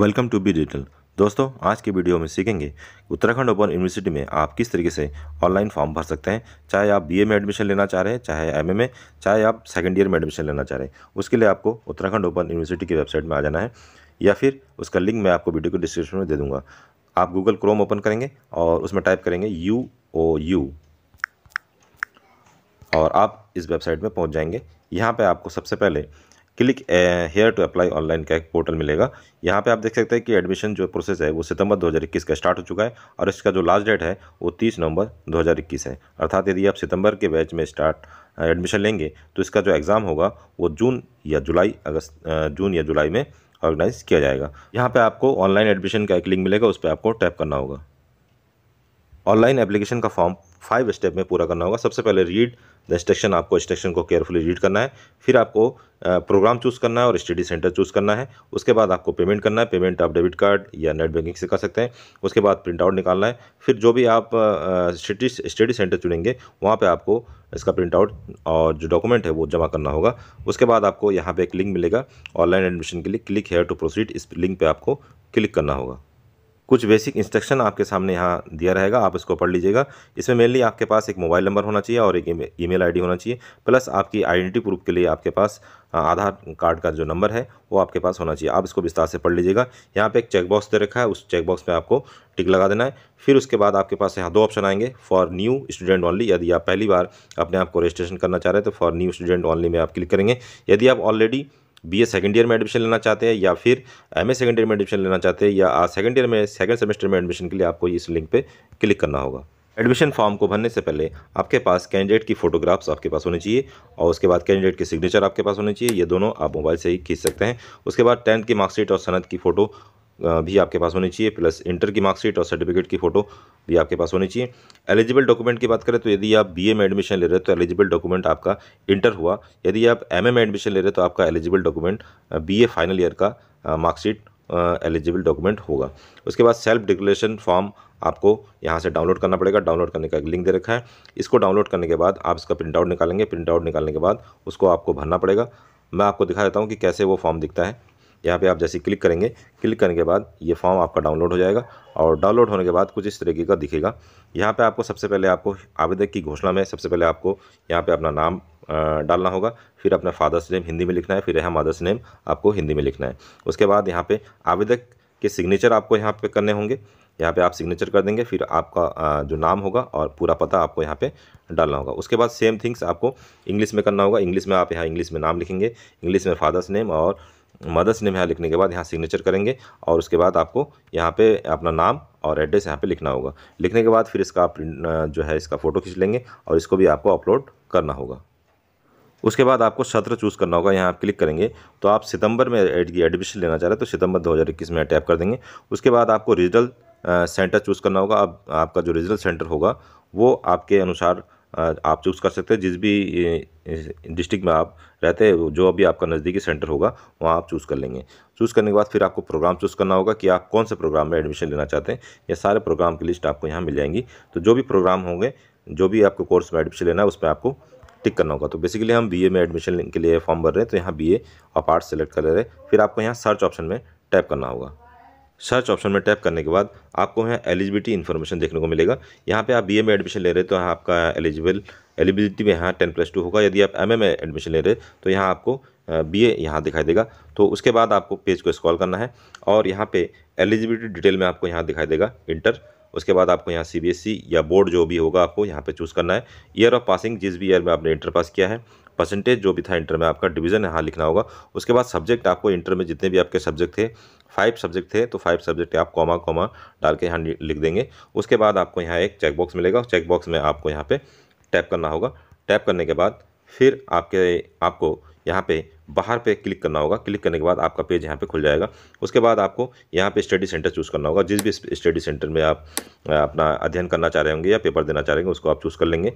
welcome to be digital दोस्तों आज के वीडियो में सीखेंगे उत्तराखंड ओपन यूनिवर्सिटी में आप किस तरीके से ऑनलाइन फॉर्म भर सकते हैं चाहे आप बीए में एडमिशन लेना चाह रहे हैं चाहे एमए में चाहे आप सेकंड ईयर में एडमिशन लेना चाह रहे हैं उसके लिए आपको उत्तराखंड ओपन यूनिवर्सिटी की वेबसाइट में आ जाना है या फिर उसका लिंक मैं आपको वीडियो को डिस्क्रिप्शन में दे दूँगा आप गूगल क्रोम ओपन करेंगे और उसमें टाइप करेंगे यू ओ यू और आप इस वेबसाइट में पहुँच जाएंगे यहाँ पर आपको सबसे पहले click here to apply online का एक पोर्टल मिलेगा यहाँ पे आप देख सकते हैं कि एडमिशन जो प्रोसेस है वो सितंबर 2021 का स्टार्ट हो चुका है और इसका जो लास्ट डेट है वो 30 नवंबर 2021 है अर्थात यदि आप सितंबर के बैच में स्टार्ट एडमिशन लेंगे तो इसका जो एग्ज़ाम होगा वो जून या जुलाई अगस्त जून या जुलाई में ऑर्गेनाइज़ किया जाएगा यहाँ पर आपको ऑनलाइन एडमिशन का एक लिंक मिलेगा उस पर आपको टैप करना होगा ऑनलाइन एप्लीकेशन का फॉर्म फाइव स्टेप में पूरा करना होगा सबसे पहले रीड द इंस्ट्रक्शन आपको इंस्ट्रक्शन को केयरफुली रीड करना है फिर आपको प्रोग्राम चूज़ करना है और स्टडी सेंटर चूज़ करना है उसके बाद आपको पेमेंट करना है पेमेंट आप डेबिट कार्ड या नेट बैंकिंग से कर सकते हैं उसके बाद प्रिंट आउट निकालना है फिर जो भी आप स्टडी स्टडी सेंटर चुनेंगे वहाँ पर आपको इसका प्रिंट आउट और जो डॉक्यूमेंट है वो जमा करना होगा उसके बाद आपको यहाँ पर एक लिंक मिलेगा ऑनलाइन एडमिशन के लिए क्लिक हेयर टू प्रोसीड इस लिंक पर आपको क्लिक करना होगा कुछ बेसिक इंस्ट्रक्शन आपके सामने यहाँ दिया रहेगा आप इसको पढ़ लीजिएगा इसमें मेनली आपके पास एक मोबाइल नंबर होना चाहिए और एक ईमेल आईडी होना चाहिए प्लस आपकी आइडेंटिटी प्रूफ के लिए आपके पास आधार कार्ड का जो नंबर है वो आपके पास होना चाहिए आप इसको विस्तार से पढ़ लीजिएगा यहाँ पे एक चेकबॉक्स दे रखा है उस चेकबॉक्स में आपको टिक लगा देना है फिर उसके बाद आपके पास यहाँ दो ऑप्शन आएंगे फॉर न्यू स्टूडेंट ओनली यदि आप पहली बार अपने आप को रजिस्ट्रेशन करना चाह रहे हैं तो फॉर न्यू स्टूडेंट ओनली में आप क्लिक करेंगे यदि आप already B A second year में एडमिशन लेना चाहते हैं या फिर एम ए सेकेंड ईयर में एडमिशन लेना चाहते हैं या सेकेंड ईयर में सेकेंड सेमेस्टर में एडमिशन के लिए आपको इस लिंक पर क्लिक करना होगा एडमिशन फॉर्म को भरने से पहले आपके पास कैंडिडेट की फोटोग्राफ्स आपके पास होने चाहिए और उसके बाद कैंडिडेट के सिग्नेचर आपके पास होने चाहिए ये दोनों आप मोबाइल से ही खींच सकते हैं उसके बाद टेंथ की मार्कशीट और सनत की फ़ोटो भी आपके पास होनी चाहिए प्लस इंटर की मार्कशीट और सर्टिफिकेट की फ़ोटो भी आपके पास होनी चाहिए एलिजिबल डॉक्यूमेंट की बात करें तो यदि आप बीए में एडमिशन ले रहे हैं तो एलिजिबल डॉक्यूमेंट आपका इंटर हुआ यदि आप एमए में एडमिशन ले रहे हैं तो आपका eligible document BA final year का मार्कशीट एलिजिबल डॉक्यूमेंट होगा उसके बाद सेल्फ डिक्लेरेशन फॉर्म आपको यहाँ से डाउनलोड करना पड़ेगा डाउनलोड करने का एक लिंक दे रखा है इसको डाउनलोड करने के बाद आप इसका प्रिंट आउट निकालेंगे प्रिंट आउट निकालने के बाद उसको आपको भरना पड़ेगा मैं आपको दिखा देता हूँ कि कैसे वो फॉर्म दिखता है यहाँ पे आप जैसे क्लिक करेंगे क्लिक करने के बाद ये फॉर्म आपका डाउनलोड हो जाएगा और डाउनलोड होने के बाद कुछ इस तरीके का दिखेगा यहाँ पे आपको सबसे पहले आपको आवेदक की घोषणा में सबसे पहले आपको यहाँ पे अपना नाम डालना होगा फिर अपना फादर्स नेम हिंदी में लिखना है फिर यहाँ मदर्स नेम आपको हिंदी में लिखना है उसके बाद यहाँ पर आवेदक के सिग्नेचर आपको यहाँ पर करने होंगे यहाँ पे आप सिग्नेचर कर देंगे फिर आपका जो नाम होगा और पूरा पता आपको यहाँ पे डालना होगा उसके बाद सेम थिंग्स आपको इंग्लिश में करना होगा इंग्लिश में आप यहाँ इंग्लिश में नाम लिखेंगे इंग्लिश में फादर्स नेम और मदर्स नेम यहाँ लिखने के बाद यहाँ सिग्नेचर करेंगे और उसके बाद आपको यहाँ पे अपना नाम और एड्रेस यहाँ पे लिखना होगा लिखने के बाद फिर इसका जो है इसका फ़ोटो खींच लेंगे और इसको भी आपको अपलोड करना होगा उसके बाद आपको सत्र चूज़ करना होगा यहाँ आप क्लिक करेंगे तो आप सितंबर में एडमिशन लेना चाह रहे हैं तो सितंबर 2021 में टैप कर देंगे उसके बाद आपको रीजनल सेंटर चूज़ करना होगा आप, आपका जो रीजनल सेंटर होगा वो आपके अनुसार आप चूज़ कर सकते हैं जिस भी डिस्ट्रिक्ट में आप रहते हैं जो अभी आपका नज़दीकी सेंटर होगा वहाँ आप चूज़ कर लेंगे चूज़ करने के बाद फिर आपको प्रोग्राम चूज़ करना होगा कि आप कौन से प्रोग्राम में एडमिशन लेना चाहते हैं यह सारे प्रोग्राम की लिस्ट आपको यहाँ मिल जाएंगी तो जो भी प्रोग्राम होंगे जो भी आपको कोर्स में एडमिशन लेना है उसमें आपको टिक करना होगा तो बेसिकली हम बी में एडमिशन के लिए फॉर्म भर रहे हैं तो यहाँ बी ए और पार्ट सेलेक्ट कर ले रहे हैं फिर आपको यहाँ सर्च ऑप्शन में टैप करना होगा सर्च ऑप्शन में टैप करने के बाद आपको यहाँ एलिजिबिलिटी इन्फॉर्मेशन देखने को मिलेगा यहाँ पे आप बीए में एडमिशन ले रहे तो यहाँ आपका एलिजिबल एलिजिबिलिटी में यहाँ टेन प्लस टू होगा यदि आप एमएम में एडमिशन ले रहे तो यहाँ आपको बी ए यहाँ दिखाई देगा तो उसके बाद आपको पेज को स्क्रॉल करना है और यहाँ पर एलिजिबिलिटी डिटेल में आपको यहाँ दिखाई देगा इंटर उसके बाद आपको यहाँ सी e या बोर्ड जो भी होगा आपको यहाँ पर चूज़ करना है ईयर ऑफ पासिंग जिस भी ईयर में आपने इंटर पास किया है परसेंटेज जो भी था इंटर में आपका डिवीज़न यहाँ लिखना होगा उसके बाद सब्जेक्ट आपको इंटर में जितने भी आपके सब्जेक्ट थे फाइव सब्जेक्ट थे तो फाइव सब्जेक्ट आप कॉमा कॉमा डाल के यहाँ लिख देंगे उसके बाद आपको यहाँ एक चेकबॉक्स मिलेगा चेकबॉक्स में आपको यहाँ पे टैप करना होगा टैप करने के बाद फिर आपके आपको यहाँ पे बाहर पे क्लिक करना होगा क्लिक करने के बाद आपका पेज यहाँ पे खुल जाएगा उसके बाद आपको यहाँ पे स्टडी सेंटर चूज़ करना होगा जिस भी स्टडी सेंटर में आप अपना अध्ययन करना चाह रहे होंगे या पेपर देना चाह रहे होंगे उसको आप चूज़ कर लेंगे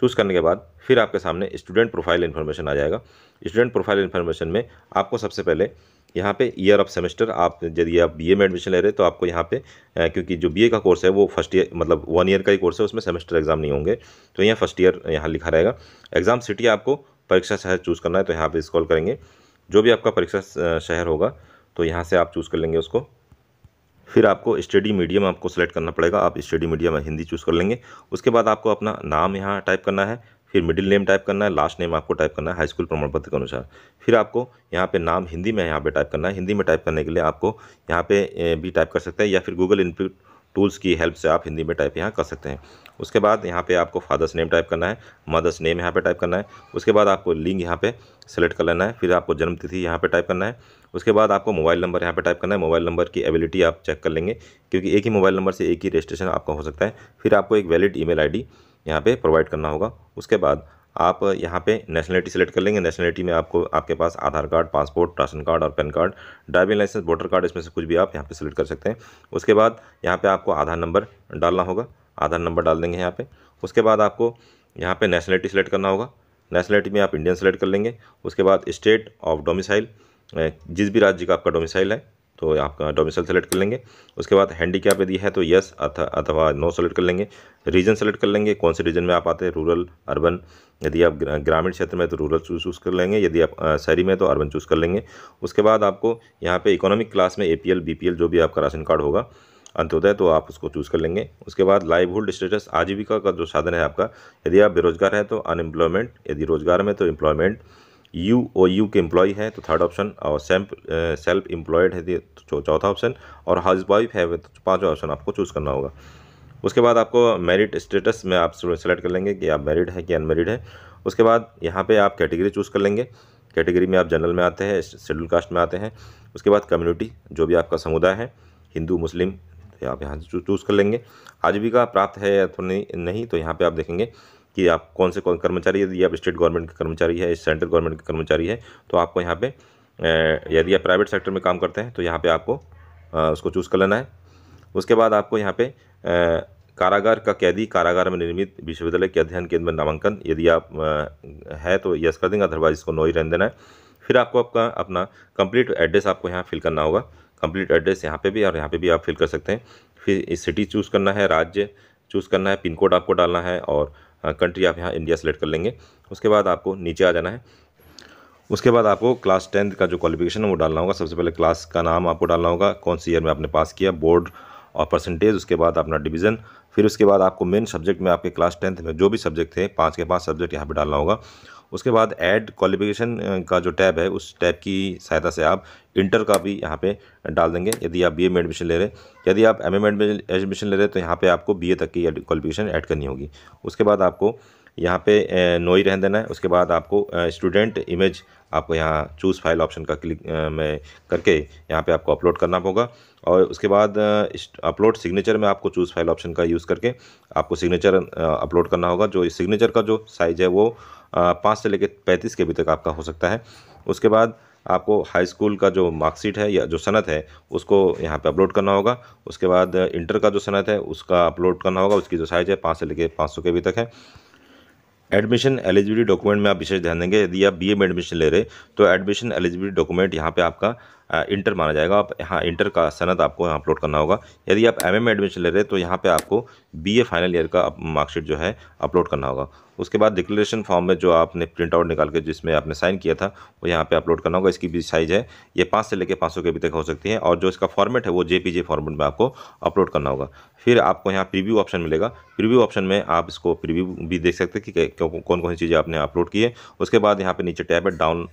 चूज़ करने के बाद फिर आपके सामने स्टूडेंट प्रोफाइल इन्फॉर्मेशन आ जाएगा स्टूडेंट प्रोफाइल इन्फॉर्मेशन में आपको सबसे पहले यहाँ पे ईयर ऑफ सेमेस्टर आप यदि आप बीए में एडमिशन ले रहे हैं तो आपको यहाँ पे क्योंकि जो बीए का कोर्स है वो फर्स्ट ईयर मतलब वन ईयर का ही कोर्स है उसमें सेमेस्टर एग्जाम नहीं होंगे तो यहाँ फर्स्ट ईयर यहाँ लिखा रहेगा एग्जाम सिटी आपको परीक्षा शहर चूज़ करना है तो यहाँ पर इस करेंगे जो भी आपका परीक्षा शहर होगा तो यहाँ से आप चूज़ कर लेंगे उसको फिर आपको स्टडी मीडियम आपको सेलेक्ट करना पड़ेगा आप स्टडी मीडियम हिंदी चूज़ कर लेंगे उसके बाद आपको अपना नाम यहाँ टाइप करना है फिर मिडिल नेम टाइप करना है लास्ट नेम आपको टाइप करना है हाई स्कूल प्रमाण पत्र के अनुसार फिर आपको यहाँ पे नाम हिंदी में यहाँ पे टाइप करना है हिंदी में टाइप करने के लिए आपको यहाँ पे भी टाइप कर सकते हैं या फिर गूगल इनपुट टूल्स की हेल्प से आप हिंदी में टाइप यहाँ कर सकते हैं उसके बाद यहाँ पे आपको फादर्स नेम टाइप करना है मदर्स नेम यहाँ पे टाइप करना है उसके बाद आपको लिंक यहाँ पे सेलेक्ट कर लेना है फिर आपको जन्मतिथि यहाँ पे टाइप करना है उसके बाद आपको मोबाइल नंबर यहाँ पे टाइप करना है मोबाइल नंबर की एबिलिटी आप चेक कर लेंगे क्योंकि एक ही मोबाइल नंबर से एक ही रजिस्ट्रेशन आपका हो सकता है फिर आपको एक वैलिड ई मेल यहाँ पे प्रोवाइड करना होगा उसके बाद आप यहाँ पे नेशनलिटी सेलेक्ट कर लेंगे नेशनलिटी में आपको आपके पास Aadhaar card passport ration card और PAN card driving licence voter card इसमें से कुछ भी आप यहाँ पे सेलेक्ट कर सकते हैं उसके बाद यहाँ पे आपको आधार नंबर डालना होगा आधार नंबर डाल देंगे यहाँ पर उसके बाद आपको यहाँ पर नेशनलिटी सेलेक्ट करना होगा नेशनलिटी में आप इंडियन सेलेक्ट कर लेंगे उसके बाद स्टेट ऑफ डोमिसाइल जिस भी राज्य का आपका डोमिसाइल है तो आपका डोमिसल सेलेक्ट कर लेंगे उसके बाद हैंडी कैप यदि है तो यस अथवा नो सेलेक्ट कर लेंगे रीजन सेलेक्ट कर लेंगे कौन से रीजन में आप आते हैं रूरल अर्बन यदि आप ग्रामीण क्षेत्र में तो रूरल चूज़ कर लेंगे यदि आप शहरी में तो अर्बन चूज़ कर लेंगे उसके बाद आपको यहाँ पे इकोनॉमिक क्लास में ए पी जो भी आपका राशन कार्ड होगा अंत्योदय तो आप उसको चूज़ कर लेंगे उसके बाद लाइवहुड स्टेटस आजीविका का जो साधन है आपका यदि आप बेरोजगार हैं तो अनएम्प्लॉयमेंट यदि रोजगार में तो एम्प्लॉयमेंट यू ओ यू के एम्प्लॉय हैं तो, तो थर्ड ऑप्शन और सेल्फ सेल्फ एम्प्लॉयड है तो चौथा ऑप्शन और हाउस वाइफ है तो पाँचवा ऑप्शन आपको चूज़ करना होगा उसके बाद आपको मेरिट स्टेटस में आप सेलेक्ट कर लेंगे कि आप मेरिड है कि अनमेरिड है उसके बाद यहाँ पे आप कैटेगरी चूज़ कर लेंगे कैटेगरी में आप जनरल में आते हैं शेड्यूल कास्ट में आते हैं उसके बाद कम्युनिटी जो भी आपका समुदाय है हिंदू मुस्लिम तो आप यहाँ से चूज़ कर लेंगे आजीविका प्राप्त है या तो नहीं तो यहाँ पर आप देखेंगे कि आप कौन से कौन कर्मचारी यदि आप स्टेट गवर्नमेंट के कर्मचारी है सेंट्रल गवर्नमेंट के कर्मचारी है तो आपको यहाँ पे यदि आप प्राइवेट सेक्टर में काम करते हैं तो यहाँ पे आपको उसको चूज़ कर लेना है उसके बाद आपको यहाँ पे कारागार का कैदी कारागार में निर्मित विश्वविद्यालय के अध्ययन केंद्र में नामांकन यदि आप है तो यस कर देंगे अदरवाइज इसको नो ही रहने देना है फिर आपको आपका अपना कंप्लीट एड्रेस आपको यहाँ फिल करना होगा कंप्लीट एड्रेस यहाँ पे भी और यहाँ पे भी आप फिल कर सकते हैं फिर सिटी चूज़ करना है राज्य चूज़ करना है पिन कोड आपको डालना है और कंट्री आप यहाँ इंडिया सेलेक्ट कर लेंगे उसके बाद आपको नीचे आ जाना है उसके बाद आपको क्लास टेंथ का जो क्वालिफिकेशन है वो डालना होगा सबसे पहले क्लास का नाम आपको डालना होगा कौन सी ईयर में आपने पास किया बोर्ड और परसेंटेज उसके बाद अपना डिवीज़न फिर उसके बाद आपको मेन सब्जेक्ट में आपके क्लास टेंथ में जो भी सब्जेक्ट थे पाँच के पाँच सब्जेक्ट यहाँ पर डालना होगा उसके बाद ऐड क्वालिफिकेशन का जो टैब है उस टैब की सहायता से आप इंटर का भी यहाँ पे डाल देंगे यदि आप बी में एडमिशन ले रहे हैं यदि आप एम में एडमिशन ले रहे हैं तो यहाँ पर आपको बी तक की क्वालिफिकेशन ऐड करनी होगी उसके बाद आपको यहाँ पे नो ही रहने देना है उसके बाद आपको स्टूडेंट इमेज आपको यहाँ चूज़ फाइल ऑप्शन का क्लिक में करके यहाँ पे आपको अपलोड करना होगा और उसके बाद अपलोड सिग्नेचर में आपको चूज़ फाइल ऑप्शन का यूज़ करके आपको सिग्नेचर अपलोड करना होगा जो सिग्नेचर का जो साइज़ है वो पाँच से लेकर पैंतीस के बी तक आपका हो सकता है उसके बाद आपको हाई स्कूल का जो मार्कशीट है या जो सनत है उसको यहाँ पे अपलोड करना होगा उसके बाद इंटर का जो सनत है उसका अपलोड करना होगा उसकी जो साइज़ है पाँच से लेके पाँच सौ के बी तक है एडमिशन एलिजिबिलिटी डॉक्यूमेंट में आप विशेष ध्यान देंगे यदि आप बीए में एडमिशन ले रहे तो एडमिशन एलिजिबिलिटी डॉक्यूमेंट यहाँ पे आपका इंटर माना जाएगा आप यहाँ इंटर का सनद आपको यहाँ अपलोड करना होगा यदि आप एम में एडमिशन ले रहे हैं तो यहाँ पे आपको बीए फाइनल ईयर का मार्कशीट जो है अपलोड करना होगा उसके बाद डिक्लेरेशन फॉर्म में जो आपने प्रिंट आउट निकाल के जिसमें आपने साइन किया था वो यहाँ पे अपलोड करना होगा इसकी भी साइज़ है ये पाँच से लेकर पाँच सौ के अभी तक हो सकती है और जो इसका फॉर्मेट है वो जे फॉर्मेट में आपको अपलोड करना होगा फिर आपको यहाँ प्रीव्यू ऑप्शन मिलेगा प्रीव्यू ऑप्शन में आप इसको प्रीव्यू भी देख सकते हैं कि कौन कौन सी चीज़ें आपने अपलोड की है उसके बाद यहाँ पर नीचे टैब है डाउन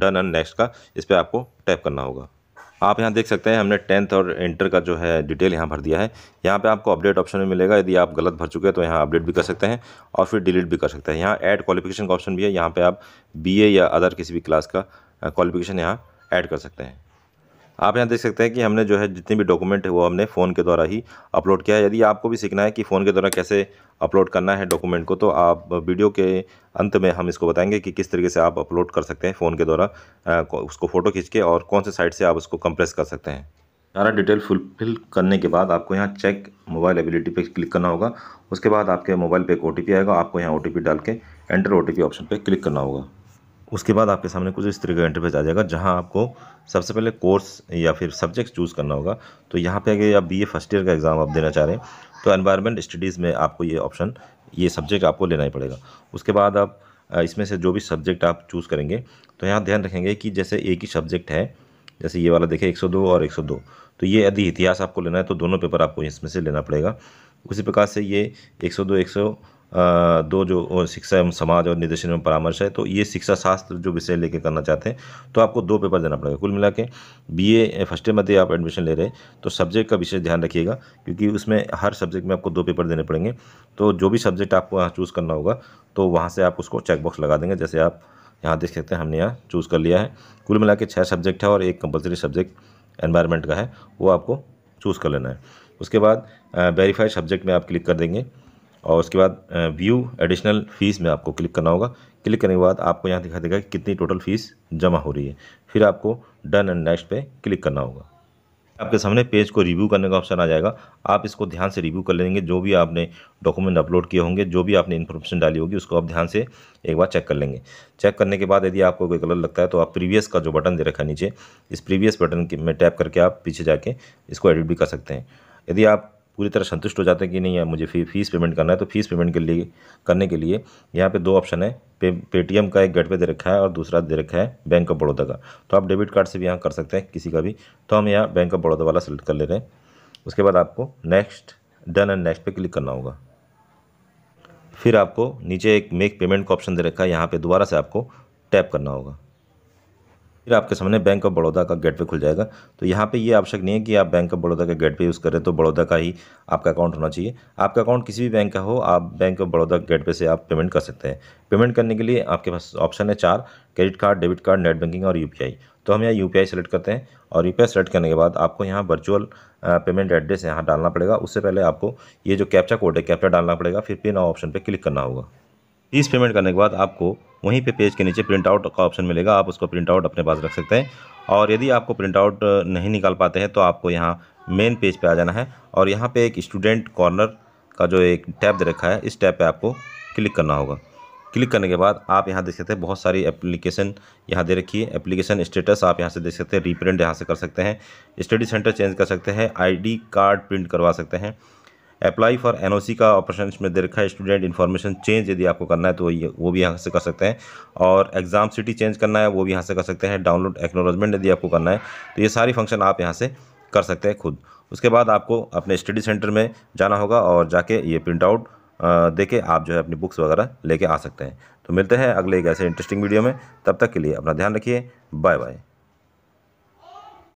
डन एंड नेक्स्ट का इस पर आपको टाइप करना होगा आप यहाँ देख सकते हैं हमने टेंथ और इंटर का जो है डिटेल यहाँ भर दिया है यहाँ पे आपको अपडेट ऑप्शन भी मिलेगा यदि आप गलत भर चुके हैं तो यहाँ अपडेट भी कर सकते हैं और फिर डिलीट भी कर सकते हैं यहाँ ऐड क्वालिफिकेशन का ऑप्शन भी है यहाँ पे आप बीए या अदर किसी भी क्लास का क्वालिफिकेशन यहाँ ऐड कर सकते हैं आप यहाँ देख सकते हैं कि हमने जो है जितने भी डॉक्यूमेंट है वो हमने फ़ोन के द्वारा ही अपलोड किया है यदि आपको भी सीखना है कि फ़ोन के द्वारा कैसे अपलोड करना है डॉक्यूमेंट को तो आप वीडियो के अंत में हम इसको बताएंगे कि किस तरीके से आप अपलोड कर सकते हैं फ़ोन के द्वारा उसको फ़ोटो खींच के और कौन से साइड से आप उसको कंप्रेस कर सकते हैं सारा डिटेल फुलफिल करने के बाद आपको यहाँ चेक मोबाइल एबिलिटी पे क्लिक करना होगा उसके बाद आपके मोबाइल पर एक ओ आएगा आपको यहाँ ओ डाल के एंटर ओ ऑप्शन पर क्लिक करना होगा उसके बाद आपके सामने कुछ इस तरीके का इंटरफेस आ जाएगा जहां आपको सबसे पहले कोर्स या फिर सब्जेक्ट चूज़ करना होगा तो यहाँ पे अगर आप बीए फर्स्ट ईयर का एग्ज़ाम आप देना चाह रहे हैं तो एनवायरनमेंट स्टडीज़ में आपको ये ऑप्शन ये सब्जेक्ट आपको लेना ही पड़ेगा उसके बाद आप इसमें से जो भी सब्जेक्ट आप चूज़ करेंगे तो यहाँ ध्यान रखेंगे कि जैसे एक ही सब्जेक्ट है जैसे ये वाला देखें एक और एक तो ये यदि इतिहास आपको लेना है तो दोनों पेपर आपको इसमें से लेना पड़ेगा उसी प्रकार से ये एक सौ दो जो शिक्षा एवं समाज और निर्देशन एवं परामर्श है तो ये शिक्षा शास्त्र जो विषय लेके करना चाहते हैं तो आपको दो पेपर देना पड़ेगा कुल मिला के बी ए फर्स्ट ईयर में आप एडमिशन ले रहे हैं तो सब्जेक्ट का विशेष ध्यान रखिएगा क्योंकि उसमें हर सब्जेक्ट में आपको दो पेपर देने पड़ेंगे तो जो भी सब्जेक्ट आपको यहाँ चूज़ करना होगा तो वहाँ से आप उसको चेकबॉक्स लगा देंगे जैसे आप यहाँ देख सकते हैं हमने यहाँ चूज़ कर लिया है कुल मिला के छः सब्जेक्ट है और एक कंपलसरी सब्जेक्ट एनवायरमेंट का है वो आपको चूज़ कर लेना है उसके बाद वेरीफाइड सब्जेक्ट में आप क्लिक कर देंगे और उसके बाद व्यू एडिशनल फ़ीस में आपको क्लिक करना होगा क्लिक करने के बाद आपको यहाँ दिखा देगा कि कितनी टोटल फ़ीस जमा हो रही है फिर आपको डन एंड नेक्स्ट पे क्लिक करना होगा आपके सामने पेज को रिव्यू करने का ऑप्शन आ जाएगा आप इसको ध्यान से रिव्यू कर लेंगे जो भी आपने डॉक्यूमेंट अपलोड किए होंगे जो भी आपने इन्फॉर्मेशन डाली होगी उसको आप ध्यान से एक बार चेक कर लेंगे चेक करने के बाद यदि आपको कोई गलत लगता है तो आप प्रीवियस का जो बटन दे रखा है नीचे इस प्रीवियस बटन में टैप करके आप पीछे जाके इसको एडिट भी कर सकते हैं यदि आप पूरी तरह संतुष्ट हो जाते हैं कि नहीं यार मुझे फी फीस पेमेंट करना है तो फीस पेमेंट के लिए करने के लिए यहाँ पे दो ऑप्शन है पे पेटीएम का एक गेटवे दे रखा है और दूसरा दे रखा है बैंक ऑफ बड़ौदा का तो आप डेबिट कार्ड से भी यहाँ कर सकते हैं किसी का भी तो हम यहाँ बैंक ऑफ बड़ौदा वाला सेलेक्ट कर ले रहे हैं उसके बाद आपको नेक्स्ट डन एंड नेक्स्ट पे क्लिक करना होगा फिर आपको नीचे एक मेक पेमेंट का ऑप्शन दे रखा है यहाँ पर दोबारा से आपको टैप करना होगा फिर आपके सामने बैंक ऑफ बड़ौदा का गेट पे खुल जाएगा तो यहाँ पर यह आवश्यक नहीं है कि आप बैंक ऑफ बड़ौदा का गेट पे यूज़ करें तो बड़ौदा का ही आपका अकाउंट होना चाहिए आपका अकाउंट किसी भी बैंक का हो आप बैंक ऑफ बड़ौदा गेट पे से आप पेमेंट कर सकते हैं पेमेंट करने के लिए आपके पास ऑप्शन है चार credit card debit card net banking और यू तो हम यहाँ यू पी सेलेक्ट करते हैं और यू पी सेलेक्ट करने के बाद आपको यहाँ वर्चुअल पेमेंट एड्रेस यहाँ डालना पड़ेगा उससे पहले आपको ये जो कैप्चा कोड है कैप्चा डालना पड़ेगा फिर पिन ऑप्शन पर क्लिक करना होगा इस पेमेंट करने के बाद आपको वहीं पे पेज के नीचे प्रिंट आउट का ऑप्शन मिलेगा आप उसको प्रिंट आउट अपने पास रख सकते हैं और यदि आपको प्रिंट आउट नहीं निकाल पाते हैं तो आपको यहाँ मेन पेज पे आ जाना है और यहाँ पे एक स्टूडेंट कॉर्नर का जो एक टैब दे रखा है इस टैब पे आपको क्लिक करना होगा क्लिक करने के बाद आप यहाँ देख सकते हैं बहुत सारी एप्लीकेशन यहाँ दे रखी है एप्लीकेशन स्टेटस आप यहाँ से देख सकते हैं रीप्रिंट यहाँ से कर सकते हैं स्टडी सेंटर चेंज कर सकते हैं आई कार्ड प्रिंट करवा सकते हैं अप्लाई फॉर एनओसी का ऑप्शन इसमें दे रखा है स्टूडेंट इन्फॉर्मेशन चेंज यदि आपको करना है तो ये वो भी यहाँ से कर सकते हैं और एग्ज़ाम सिटी चेंज करना है वो भी यहाँ से कर सकते हैं डाउनलोड एक्नोलॉजमेंट यदि आपको करना है तो ये सारी फंक्शन आप यहाँ से कर सकते हैं खुद उसके बाद आपको अपने स्टडी सेंटर में जाना होगा और जाके ये प्रिंट आउट दे के आप जो है अपनी बुक्स वगैरह लेके आ सकते हैं तो मिलते हैं अगले एक ऐसे इंटरेस्टिंग वीडियो में तब तक के लिए अपना ध्यान रखिए बाय बाय